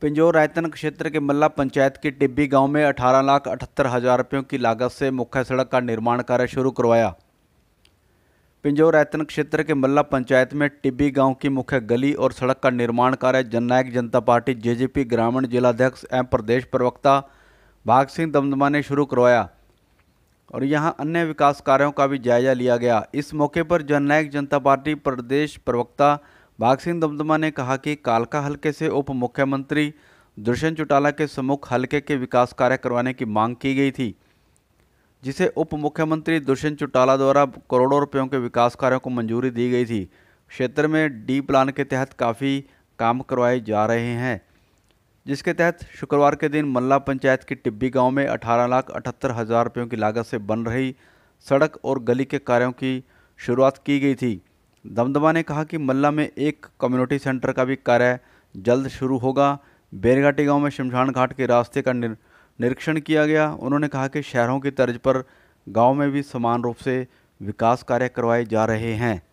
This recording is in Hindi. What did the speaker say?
पिंजौर रायतन क्षेत्र के मल्ला पंचायत के टिब्बी गांव में अठारह लाख अठहत्तर हज़ार रुपयों की लागत से मुख्य सड़क का निर्माण कार्य शुरू करवाया पिंजौर रायतन क्षेत्र के मल्ला पंचायत में टिब्बी गांव की मुख्य गली और सड़क का निर्माण कार्य जननायक जनता पार्टी जेजेपी ग्रामीण जिलाध्यक्ष एवं प्रदेश प्रवक्ता भाग सिंह दमदमा ने शुरू करवाया और यहां अन्य विकास कार्यों का भी जायजा लिया गया इस मौके पर जननायक जनता पार्टी प्रदेश प्रवक्ता भाग सिंह दमदमा ने कहा कि कालका हल्के से उप मुख्यमंत्री दुष्यंत चौटाला के सम्मुख हल्के के विकास कार्य करवाने की मांग की गई थी जिसे उप मुख्यमंत्री दुष्यंत चौटाला द्वारा करोड़ों रुपयों के विकास कार्यों को मंजूरी दी गई थी क्षेत्र में डी प्लान के तहत काफ़ी काम करवाए जा रहे हैं जिसके तहत शुक्रवार के दिन मल्ला पंचायत की टिब्बी गांव में अठारह लाख अठहत्तर हज़ार रुपयों की लागत से बन रही सड़क और गली के कार्यों की शुरुआत की गई थी दमदमा ने कहा कि मल्ला में एक कम्युनिटी सेंटर का भी कार्य जल्द शुरू होगा बेरघाटी गांव में शमशान घाट के रास्ते का निर, निरीक्षण किया गया उन्होंने कहा कि शहरों की तर्ज पर गांव में भी समान रूप से विकास कार्य करवाए जा रहे हैं